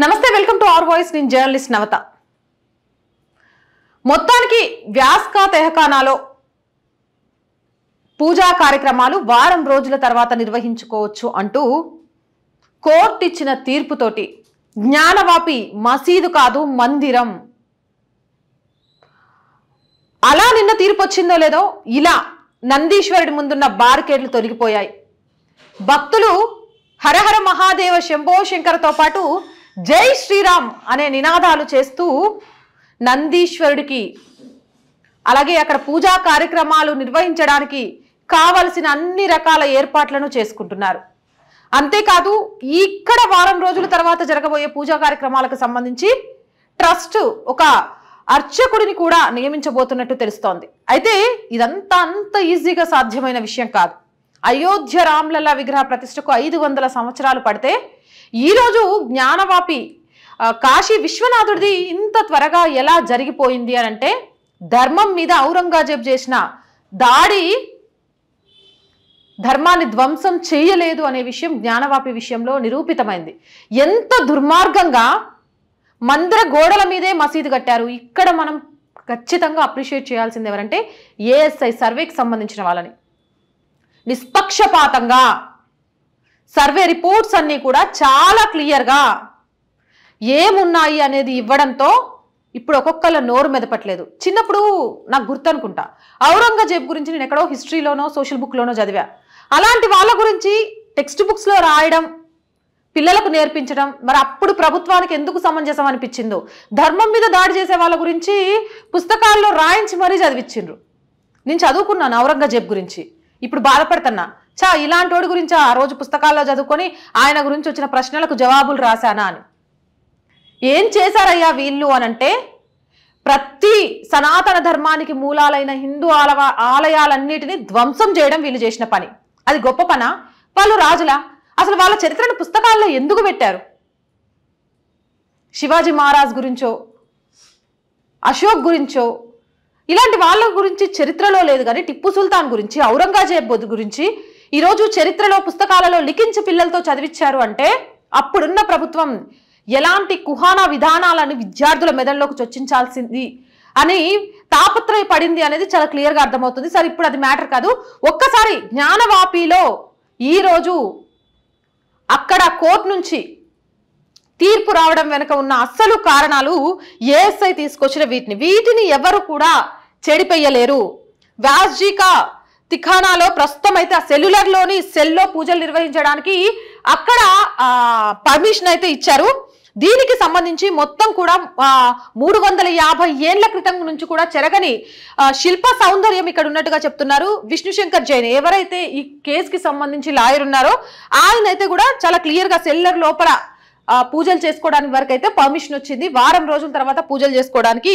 నమస్తే welcome to our voice నేను journalist Navata మొత్తానికి వ్యాస్కా తెహకానాలో పూజా కార్యక్రమాలు వారం రోజుల తర్వాత నిర్వహించుకోవచ్చు అంటూ కోర్టు ఇచ్చిన తీర్పుతోటి జ్ఞానవాపి మసీదు కాదు మందిరం అలా నిన్న తీర్పు వచ్చిందో లేదో ఇలా నందీశ్వరుడి ముందున్న బార్కేట్లు తొలగిపోయాయి భక్తులు హరహర మహాదేవ శంభో శంకర్తో పాటు జై శ్రీరామ్ అనే నినాదాలు చేస్తూ నందీశ్వరుడికి అలాగే అక్కడ పూజా కార్యక్రమాలు నిర్వహించడానికి కావలసిన అన్ని రకాల ఏర్పాట్లను చేసుకుంటున్నారు అంతేకాదు ఇక్కడ వారం రోజుల తర్వాత జరగబోయే పూజా కార్యక్రమాలకు సంబంధించి ట్రస్ట్ ఒక అర్చకుడిని కూడా నియమించబోతున్నట్టు తెలుస్తోంది అయితే ఇదంతా అంత ఈజీగా సాధ్యమైన విషయం కాదు అయోధ్య రామ్లల్లా విగ్రహ ప్రతిష్టకు ఐదు వందల సంవత్సరాలు పడితే ఈరోజు జ్ఞానవాపి కాశీ విశ్వనాథుడిది ఇంత త్వరగా ఎలా జరిగిపోయింది అని అంటే ధర్మం మీద ఔరంగజేబ్ చేసిన దాడి ధర్మాన్ని ధ్వంసం చేయలేదు అనే విషయం జ్ఞానవాపి విషయంలో నిరూపితమైంది ఎంత దుర్మార్గంగా మందిర గోడల మీదే మసీదు కట్టారు ఇక్కడ మనం ఖచ్చితంగా అప్రిషియేట్ చేయాల్సింది ఎవరంటే ఏఎస్ఐ సర్వేకి సంబంధించిన వాళ్ళని నిష్పక్షపాతంగా సర్వే రిపోర్ట్స్ అన్నీ కూడా చాలా క్లియర్గా ఏమున్నాయి అనేది ఇవ్వడంతో ఇప్పుడు ఒక్కొక్కళ్ళ నోరు మెదపట్లేదు చిన్నప్పుడు నాకు గుర్తనుకుంటా ఔరంగజేబ్ గురించి నేను ఎక్కడో హిస్టరీలోనో సోషల్ బుక్లోనో చదివా అలాంటి వాళ్ళ గురించి టెక్స్ట్ బుక్స్లో రాయడం పిల్లలకు నేర్పించడం మరి అప్పుడు ప్రభుత్వానికి ఎందుకు సమంజసం అనిపించిందో ధర్మం మీద దాడి చేసే వాళ్ళ గురించి పుస్తకాల్లో రాయించి మరీ చదివించిండ్రు నేను చదువుకున్నాను ఔరంగజేబ్ గురించి ఇప్పుడు బాధపడుతున్నా చా ఇలాంటి గురించి ఆ రోజు పుస్తకాల్లో చదువుకొని ఆయన గురించి వచ్చిన ప్రశ్నలకు జవాబులు రాశానా అని ఏం చేశారయ్యా వీళ్ళు అనంటే ప్రతి సనాతన ధర్మానికి మూలాలైన హిందూ ఆలవ ఆలయాలన్నిటినీ ధ్వంసం చేయడం వీళ్ళు చేసిన పని అది గొప్ప పన వాళ్ళు రాజులా అసలు వాళ్ళ చరిత్రను పుస్తకాల్లో ఎందుకు పెట్టారు శివాజీ మహారాజ్ గురించో అశోక్ గురించో ఇలాంటి వాళ్ళ గురించి చరిత్రలో లేదు కానీ టిప్పు సుల్తాన్ గురించి ఔరంగజేబ్ గురించి ఈరోజు చరిత్రలో పుస్తకాలలో లిఖించి పిల్లలతో చదివించారు అంటే అప్పుడున్న ప్రభుత్వం ఎలాంటి కుహాన విధానాలను విద్యార్థుల మెదడులోకి చొచ్చించాల్సింది అని తాపత్రయ పడింది అనేది చాలా క్లియర్గా అర్థమవుతుంది సరే ఇప్పుడు అది మ్యాటర్ కాదు ఒక్కసారి జ్ఞానవాపిలో ఈరోజు అక్కడ కోర్టు నుంచి తీర్పు రావడం వెనుక ఉన్న అస్సలు కారణాలు ఏఎస్ఐ తీసుకొచ్చిన వీటిని వీటిని ఎవరు కూడా చెడిపెయ్యలేరు వ్యాస్జీకా తిఖానాలో ప్రస్తుతం అయితే ఆ సెల్యులర్లోని సెల్లో పూజలు నిర్వహించడానికి అక్కడ పర్మిషన్ అయితే ఇచ్చారు దీనికి సంబంధించి మొత్తం కూడా మూడు వందల యాభై ఏళ్ల క్రితం నుంచి కూడా చెరగని శిల్ప సౌందర్యం ఇక్కడ ఉన్నట్టుగా చెప్తున్నారు విష్ణుశంకర్ జైన్ ఎవరైతే ఈ కేసుకి సంబంధించి లాయర్ ఉన్నారో ఆయన అయితే కూడా చాలా క్లియర్గా సెల్లర్ లోపల పూజలు చేసుకోవడానికి వరకు అయితే పర్మిషన్ వచ్చింది వారం రోజుల తర్వాత పూజలు చేసుకోవడానికి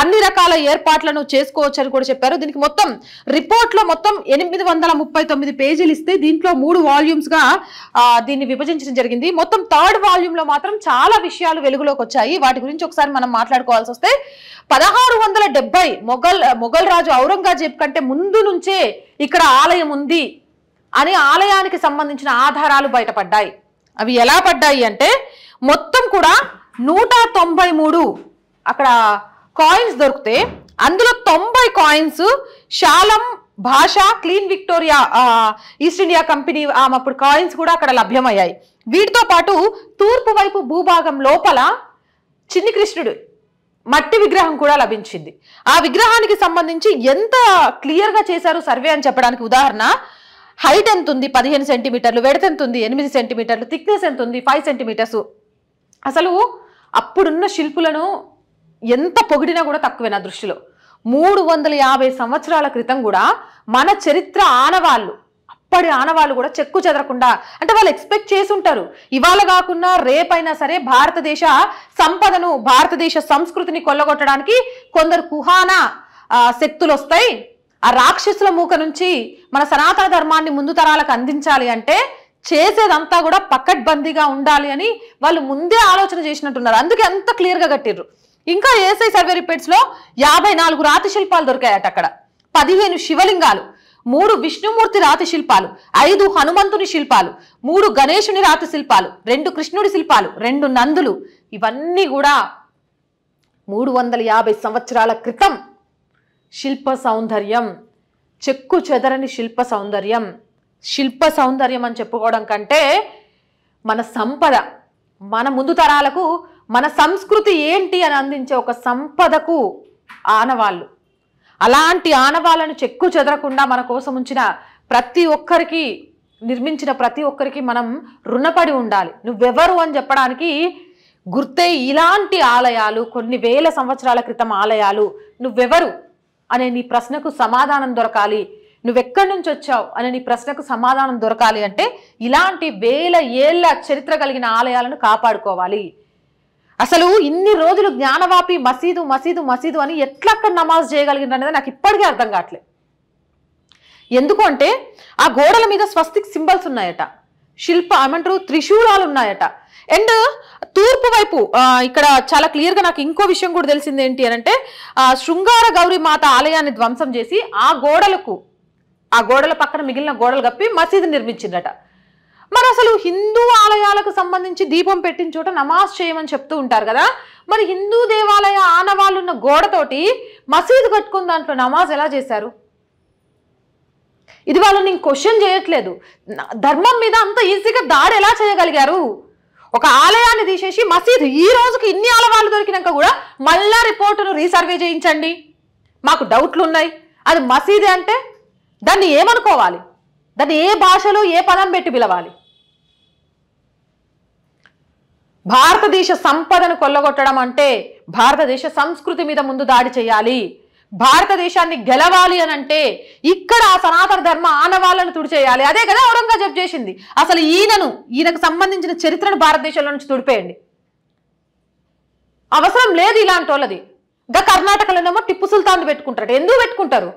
అన్ని రకాల ఏర్పాట్లను చేసుకోవచ్చు అని కూడా చెప్పారు దీనికి మొత్తం రిపోర్ట్లో మొత్తం ఎనిమిది పేజీలు ఇస్తే దీంట్లో మూడు వాల్యూమ్స్గా దీన్ని విభజించడం జరిగింది మొత్తం థర్డ్ వాల్యూమ్లో మాత్రం చాలా విషయాలు వెలుగులోకి వచ్చాయి వాటి గురించి ఒకసారి మనం మాట్లాడుకోవాల్సి వస్తే పదహారు వందల డెబ్బై మొఘల్ మొఘల్ రాజు ఔరంగజేబ్ కంటే ముందు నుంచే ఇక్కడ ఆలయం ఉంది అని ఆలయానికి సంబంధించిన ఆధారాలు బయటపడ్డాయి అవి ఎలా పడ్డాయి అంటే మొత్తం కూడా నూట తొంభై మూడు అక్కడ కాయిన్స్ దొరికితే అందులో తొంభై కాయిన్స్ శాలం భాష Queen Victoria East India Company అప్పుడు కాయిన్స్ కూడా అక్కడ లభ్యమయ్యాయి వీటితో పాటు తూర్పు వైపు భూభాగం లోపల చిన్ని కృష్ణుడు మట్టి విగ్రహం కూడా లభించింది ఆ విగ్రహానికి సంబంధించి ఎంత క్లియర్గా చేశారు సర్వే అని చెప్పడానికి ఉదాహరణ హైట్ ఎంత ఉంది పదిహేను సెంటీమీటర్లు వెడత ఎంత ఉంది ఎనిమిది సెంటీమీటర్లు థిక్నెస్ ఎంత ఉంది ఫైవ్ సెంటీమీటర్స్ అసలు అప్పుడున్న శిల్పులను ఎంత పొగిడినా కూడా తక్కువే నా దృష్టిలో మూడు వందల యాభై సంవత్సరాల క్రితం కూడా మన చరిత్ర ఆనవాళ్ళు అప్పటి ఆనవాళ్ళు కూడా చెక్కు చెదరకుండా అంటే వాళ్ళు ఎక్స్పెక్ట్ చేసి ఉంటారు ఇవాళ కాకుండా రేపైనా సరే భారతదేశ సంపదను భారతదేశ సంస్కృతిని కొల్లగొట్టడానికి కొందరు కుహానా శక్తులు వస్తాయి ఆ రాక్షసుల మూక నుంచి మన సనాతన ధర్మాన్ని ముందు తరాలకు అందించాలి అంటే చేసేదంతా కూడా పక్కడ్బందీగా ఉండాలి అని వాళ్ళు ముందే ఆలోచన చేసినట్టున్నారు అందుకే అంత క్లియర్గా కట్టిర్రు ఇంకా ఏసై సర్వే రిపీట్స్లో యాభై నాలుగు రాతి శిల్పాలు దొరికాయట అక్కడ పదిహేను శివలింగాలు మూడు విష్ణుమూర్తి రాతి శిల్పాలు ఐదు హనుమంతుని శిల్పాలు మూడు గణేశుని రాతి శిల్పాలు రెండు కృష్ణుడి శిల్పాలు రెండు నందులు ఇవన్నీ కూడా మూడు వందల యాభై సంవత్సరాల క్రితం శిల్ప సౌందర్యం చెక్కు చెదరని శిల్ప సౌందర్యం శిల్ప సౌందర్యం అని చెప్పుకోవడం కంటే మన సంపద మన ముందు తరాలకు మన సంస్కృతి ఏంటి అని అందించే ఒక సంపదకు ఆనవాళ్ళు అలాంటి ఆనవాళ్ళను చెక్కు చెదరకుండా మన కోసం ఉంచిన ప్రతి ఒక్కరికి నిర్మించిన ప్రతి ఒక్కరికి మనం రుణపడి ఉండాలి నువ్వెవరు అని చెప్పడానికి గుర్తే ఇలాంటి ఆలయాలు కొన్ని వేల సంవత్సరాల క్రితం ఆలయాలు నువ్వెవరు అనే నీ ప్రశ్నకు సమాధానం దొరకాలి నువ్వెక్కడి నుంచి వచ్చావు అనే నీ ప్రశ్నకు సమాధానం దొరకాలి అంటే ఇలాంటి వేల ఏళ్ళ చరిత్ర కలిగిన ఆలయాలను కాపాడుకోవాలి అసలు ఇన్ని రోజులు జ్ఞానవాపి మసీదు మసీదు మసీదు అని ఎట్లక్కడ నమాజ్ చేయగలిగింది అనేది నాకు ఇప్పటికీ అర్థం కావట్లేదు ఎందుకంటే ఆ గోడల మీద స్వస్తిక్ సింబల్స్ ఉన్నాయట శిల్ప ఏమంటారు త్రిశూలాలు ఉన్నాయట అండ్ తూర్పు వైపు ఇక్కడ చాలా క్లియర్గా నాకు ఇంకో విషయం కూడా తెలిసింది ఏంటి అని అంటే శృంగార గౌరీ మాత ఆలయాన్ని ధ్వంసం చేసి ఆ గోడలకు ఆ గోడల పక్కన మిగిలిన గోడలు కప్పి మసీదు నిర్మించిందట మరి అసలు హిందూ ఆలయాలకు సంబంధించి దీపం పెట్టిన చోట నమాజ్ చేయమని చెప్తూ ఉంటారు కదా మరి హిందూ దేవాలయ ఆనవాళ్ళున్న గోడతోటి మసీదు కట్టుకున్న దాంట్లో నమాజ్ ఎలా చేశారు ఇది వాళ్ళు నేను క్వశ్చన్ చేయట్లేదు ధర్మం మీద అంత ఈజీగా దాడి ఎలా చేయగలిగారు ఒక ఆలయాన్ని తీసేసి మసీద్ ఈ రోజుకి ఇన్ని ఆలవాళ్ళు దొరికినాక కూడా మళ్ళా రిపోర్టును రీసర్వే చేయించండి మాకు డౌట్లు ఉన్నాయి అది మసీదే అంటే దాన్ని ఏమనుకోవాలి దాన్ని ఏ భాషలో ఏ పదం పెట్టి పిలవాలి భారతదేశ సంపదను కొల్లగొట్టడం అంటే భారతదేశ సంస్కృతి మీద ముందు దాడి చేయాలి భారతదేశాన్ని గెలవాలి అని అంటే ఇక్కడ ఆ సనాతన ధర్మ ఆనవాళ్ళను తుడిచేయాలి అదే కదా ఔరంగజేబ్ చేసింది అసలు ఈయనను ఈయనకు సంబంధించిన చరిత్రను భారతదేశంలో నుంచి తుడిపేయండి అవసరం లేదు ఇలాంటి వాళ్ళది ఇంకా కర్ణాటకలోనేమో టిప్పు సుల్తాన్ పెట్టుకుంటాడు ఎందుకు పెట్టుకుంటారు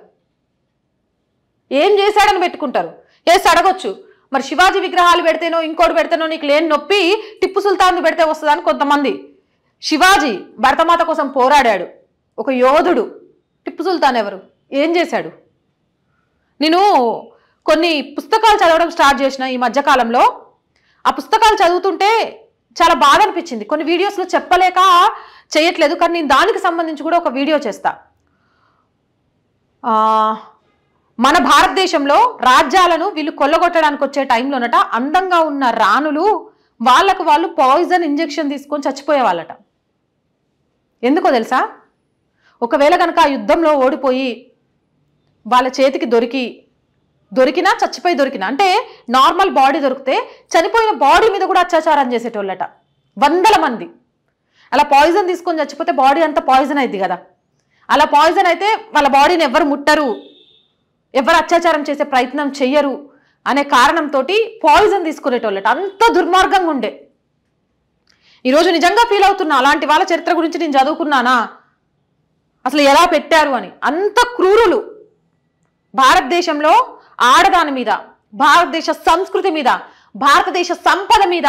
ఏం చేశాడని పెట్టుకుంటారు ఏసి అడగొచ్చు మరి శివాజీ విగ్రహాలు పెడితేనో ఇంకోటి పెడితేనో నీకు లేని నొప్పి టిప్పు సుల్తాన్ పెడితే వస్తుందని కొంతమంది శివాజీ భరతమాత కోసం పోరాడాడు ఒక యోధుడు టిప్పు సుల్తాన్ ఎవరు ఏం చేశాడు నేను కొన్ని పుస్తకాలు చదవడం స్టార్ట్ చేసిన ఈ మధ్యకాలంలో ఆ పుస్తకాలు చదువుతుంటే చాలా బాధ అనిపించింది కొన్ని వీడియోస్లో చెప్పలేక చేయట్లేదు కానీ నేను దానికి సంబంధించి కూడా ఒక వీడియో చేస్తా మన భారతదేశంలో రాజ్యాలను వీళ్ళు కొల్లగొట్టడానికి వచ్చే టైంలోనట అందంగా ఉన్న రాణులు వాళ్ళకు వాళ్ళు పాయిజన్ ఇంజెక్షన్ తీసుకొని చచ్చిపోయేవాళ్ళట ఎందుకో తెలుసా ఒకవేళ కనుక ఆ యుద్ధంలో ఓడిపోయి వాళ్ళ చేతికి దొరికి దొరికినా చచ్చిపోయి దొరికినా అంటే నార్మల్ బాడీ దొరికితే చనిపోయిన బాడీ మీద కూడా అత్యాచారం చేసేటోళ్ళట వందల మంది అలా పాయిజన్ తీసుకొని చచ్చిపోతే బాడీ అంతా పాయిజన్ అయింది కదా అలా పాయిజన్ అయితే వాళ్ళ బాడీని ఎవరు ముట్టరు ఎవరు అత్యాచారం చేసే ప్రయత్నం చెయ్యరు అనే కారణంతో పాయిజన్ తీసుకునేటోళ్ళట అంత దుర్మార్గంగా ఉండే ఈరోజు నిజంగా ఫీల్ అవుతున్నా అలాంటి వాళ్ళ చరిత్ర గురించి నేను చదువుకున్నానా అసలు ఎలా పెట్టారు అని అంత క్రూరులు భారతదేశంలో ఆడదాని మీద భారతదేశ సంస్కృతి మీద భారతదేశ సంపద మీద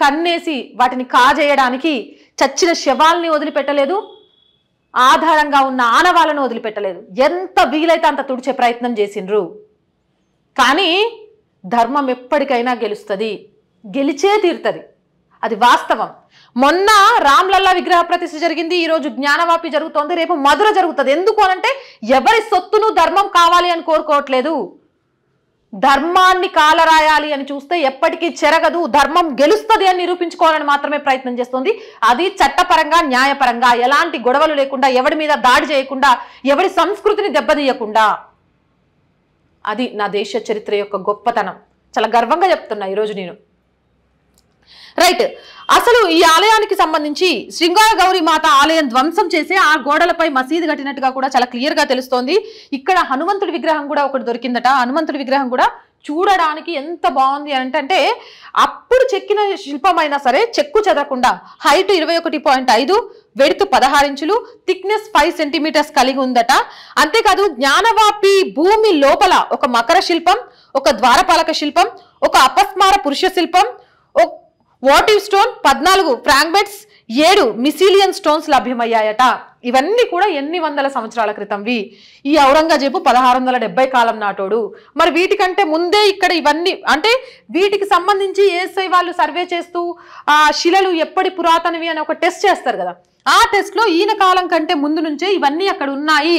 కన్నేసి వాటిని కాజేయడానికి చచ్చిన శవాల్ని వదిలిపెట్టలేదు ఆధారంగా ఉన్న ఆనవాళ్ళను వదిలిపెట్టలేదు ఎంత వీలైతే అంత తుడిచే ప్రయత్నం చేసిండ్రు కానీ ధర్మం ఎప్పటికైనా గెలుస్తుంది గెలిచే తీరుతుంది అది వాస్తవం మొన్న రామ్లల్లా విగ్రహ ప్రతిష్ఠ జరిగింది ఈ రోజు జ్ఞానవాపి జరుగుతోంది రేపు మధుర జరుగుతుంది ఎందుకు అనంటే ఎవరి సొత్తును ధర్మం కావాలి అని కోరుకోవట్లేదు ధర్మాన్ని కాలరాయాలి అని చూస్తే ఎప్పటికీ చెరగదు ధర్మం గెలుస్తుంది అని నిరూపించుకోవాలని మాత్రమే ప్రయత్నం చేస్తుంది అది చట్టపరంగా న్యాయపరంగా ఎలాంటి గొడవలు లేకుండా ఎవడి మీద దాడి చేయకుండా ఎవడి సంస్కృతిని దెబ్బతీయకుండా అది నా దేశ చరిత్ర యొక్క గొప్పతనం చాలా గర్వంగా చెప్తున్నా ఈరోజు నేను రైట్ అసలు ఈ ఆలయానికి సంబంధించి శృంగార గౌరీ మాత ఆలయం ధ్వంసం చేసి ఆ గోడలపై మసీదు కట్టినట్టుగా కూడా చాలా క్లియర్ గా తెలుస్తోంది ఇక్కడ హనుమంతుడి విగ్రహం కూడా ఒకటి దొరికిందట హనుమంతుడి విగ్రహం కూడా చూడడానికి ఎంత బాగుంది అంటే అంటే అప్పుడు చెక్కిన శిల్పమైనా సరే చెక్కు చెదరకుండా హైట్ ఇరవై ఒకటి పాయింట్ ఐదు వెడుతు పదహారు ఇంచులు థిక్నెస్ ఫైవ్ సెంటీమీటర్స్ కలిగి ఉందట అంతేకాదు జ్ఞానవాపి భూమి లోపల ఒక మకర శిల్పం ఒక ద్వారపాలక శిల్పం ఒక అపస్మార పురుష శిల్పం ఓటివ్ స్టోన్ పద్నాలుగు ఫ్రాంక్బెట్స్ ఏడు మిసిలియన్ స్టోన్స్ లభ్యమయ్యాయట ఇవన్నీ కూడా ఎన్ని వందల సంవత్సరాల క్రితంవి ఈ ఔరంగజేబు పదహారు వందల డెబ్బై కాలం నాటోడు మరి వీటికంటే ముందే ఇక్కడ ఇవన్నీ అంటే వీటికి సంబంధించి ఏఎస్ఐ వాళ్ళు సర్వే చేస్తూ ఆ శిలలు ఎప్పటి పురాతనవి అని ఒక టెస్ట్ చేస్తారు కదా ఆ టెస్ట్లో ఈయన కాలం కంటే ముందు నుంచే ఇవన్నీ అక్కడ ఉన్నాయి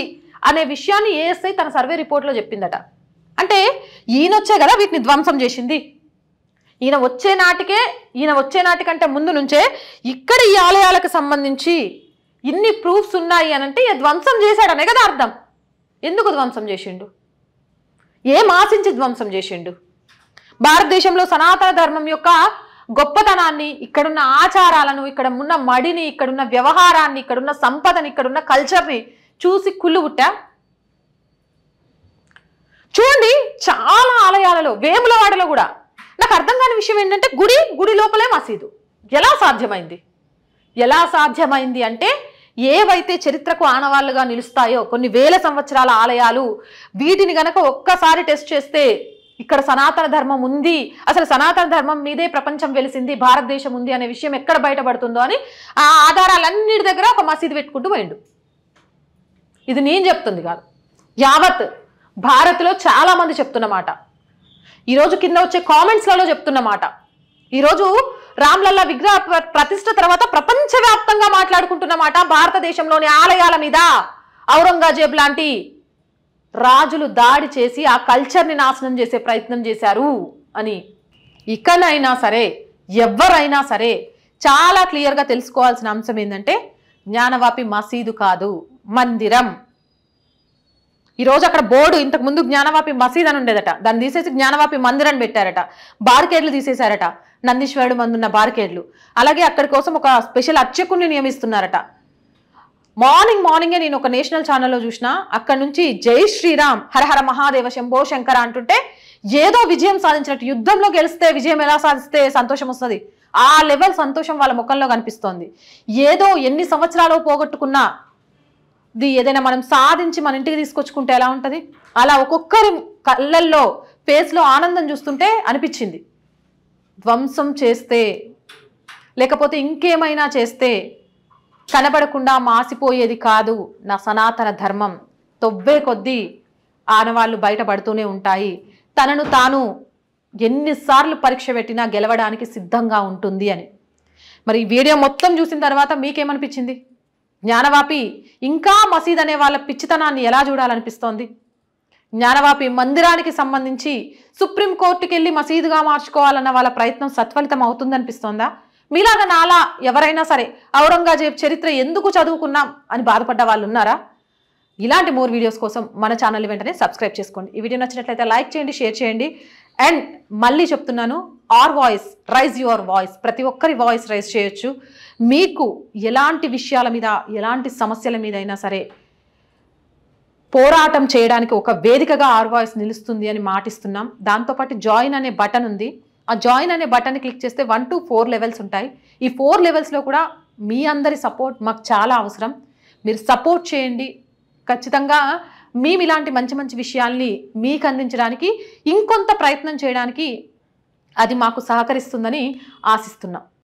అనే విషయాన్ని ఏఎస్ఐ తన సర్వే రిపోర్ట్లో చెప్పిందట అంటే ఈయనొచ్చే కదా వీటిని ధ్వంసం చేసింది ఈయన వచ్చే నాటికే ఈయన వచ్చే నాటికంటే ముందు నుంచే ఇక్కడ ఈ ఆలయాలకు సంబంధించి ఇన్ని ప్రూఫ్స్ ఉన్నాయి అని అంటే ధ్వంసం చేశాడనే కదా అర్థం ఎందుకు ధ్వంసం చేసిండు ఏం ఆశించి ధ్వంసం చేసిండు భారతదేశంలో సనాతన ధర్మం యొక్క గొప్పతనాన్ని ఇక్కడున్న ఆచారాలను ఇక్కడ ఉన్న మడిని ఇక్కడున్న వ్యవహారాన్ని ఇక్కడున్న సంపదని ఇక్కడున్న కల్చర్ని చూసి కుళ్ళు పుట్టా చూడండి చాలా ఆలయాలలో వేములవాడలో కూడా నాకు అర్థం కాని విషయం ఏంటంటే గుడి గుడి లోపలే మసీదు ఎలా సాధ్యమైంది ఎలా సాధ్యమైంది అంటే ఏవైతే చరిత్రకు ఆనవాళ్ళుగా నిలుస్తాయో కొన్ని వేల సంవత్సరాల ఆలయాలు వీటిని గనక ఒక్కసారి టెస్ట్ చేస్తే ఇక్కడ సనాతన ధర్మం ఉంది అసలు సనాతన ధర్మం మీదే ప్రపంచం వెలిసింది భారతదేశం ఉంది అనే విషయం ఎక్కడ బయటపడుతుందో అని ఆ ఆధారాలన్నిటి దగ్గర ఒక మసీదు పెట్టుకుంటూ పోయిండు ఇది నేను చెప్తుంది కాదు యావత్ భారత్లో చాలామంది చెప్తున్నమాట ఈరోజు కింద వచ్చే కామెంట్స్లలో చెప్తున్నమాట ఈరోజు రామ్లల్లా విగ్రహ ప్రతిష్ట తర్వాత ప్రపంచవ్యాప్తంగా మాట్లాడుకుంటున్నమాట భారతదేశంలోని ఆలయాల మీద ఔరంగజేబ్ లాంటి రాజులు దాడి చేసి ఆ కల్చర్ని నాశనం చేసే ప్రయత్నం చేశారు అని ఇకనైనా సరే ఎవరైనా సరే చాలా క్లియర్గా తెలుసుకోవాల్సిన అంశం ఏంటంటే జ్ఞానవాపి మసీదు కాదు మందిరం ఈ రోజు అక్కడ బోర్డు ఇంతకు ముందు జ్ఞానవాపి మసీద్ అని ఉండేదట దాన్ని తీసేసి జ్ఞానవాపి మందిరం పెట్టారట బార్కేడ్లు తీసేశారట నందీశ్వరుడు మందున్న బార్కేడ్లు అలాగే అక్కడి కోసం ఒక స్పెషల్ అర్చకుని నియమిస్తున్నారట మార్నింగ్ మార్నింగే నేను ఒక నేషనల్ ఛానల్లో చూసిన అక్కడ నుంచి జై శ్రీరామ్ హరహర మహాదేవ శంభో శంకర అంటుంటే ఏదో విజయం సాధించినట్టు యుద్ధంలో గెలిస్తే విజయం ఎలా సాధిస్తే సంతోషం వస్తుంది ఆ లెవెల్ సంతోషం వాళ్ళ ముఖంలో కనిపిస్తోంది ఏదో ఎన్ని సంవత్సరాలు పోగొట్టుకున్నా ఏదైనా మనం సాధించి మన ఇంటికి తీసుకొచ్చుకుంటే ఎలా ఉంటుంది అలా ఒక్కొక్కరి కళ్ళల్లో ఫేస్లో ఆనందం చూస్తుంటే అనిపించింది ధ్వంసం చేస్తే లేకపోతే ఇంకేమైనా చేస్తే కనబడకుండా మాసిపోయేది కాదు నా సనాతన ధర్మం తొవ్వే కొద్దీ ఆనవాళ్ళు బయటపడుతూనే ఉంటాయి తనను తాను ఎన్నిసార్లు పరీక్ష పెట్టినా గెలవడానికి సిద్ధంగా ఉంటుంది అని మరి వీడియో మొత్తం చూసిన తర్వాత మీకేమనిపించింది జ్ఞానవాపి ఇంకా మసీద్ అనే వాళ్ళ పిచ్చితనాన్ని ఎలా చూడాలనిపిస్తోంది జ్ఞానవాపి మందిరానికి సంబంధించి సుప్రీంకోర్టుకి వెళ్ళి మసీదుగా మార్చుకోవాలన్న వాళ్ళ ప్రయత్నం సత్ఫలితం అవుతుందనిపిస్తోందా మీలాగా నాలా ఎవరైనా సరే ఔరంగజేబ్ చరిత్ర ఎందుకు చదువుకున్నాం అని బాధపడ్డ వాళ్ళు ఉన్నారా ఇలాంటి మోర్ వీడియోస్ కోసం మన ఛానల్ వెంటనే సబ్స్క్రైబ్ చేసుకోండి ఈ వీడియో నచ్చినట్లయితే లైక్ చేయండి షేర్ చేయండి అండ్ మళ్ళీ చెప్తున్నాను our voice raise your voice ప్రతి ఒక్కరి వాయిస్ రైజ్ చేయొచ్చు మీకు ఎలాంటి విషయాల మీద ఎలాంటి సమస్యల మీద అయినా సరే పోరాటం చేయడానికి ఒక వేదికగా ఆర్ వాయిస్ నిలుస్తుంది అని మాటిస్తున్నాం దాంతోపాటు జాయిన్ అనే బటన్ ఉంది ఆ జాయిన్ అనే బటన్ క్లిక్ చేస్తే వన్ టు ఫోర్ లెవెల్స్ ఉంటాయి ఈ ఫోర్ లెవెల్స్లో కూడా మీ అందరి సపోర్ట్ మాకు చాలా అవసరం మీరు సపోర్ట్ చేయండి ఖచ్చితంగా మేము ఇలాంటి మంచి మంచి విషయాల్ని మీకు అందించడానికి ఇంకొంత ప్రయత్నం చేయడానికి అది మాకు సహకరిస్తుందని ఆశిస్తున్నాం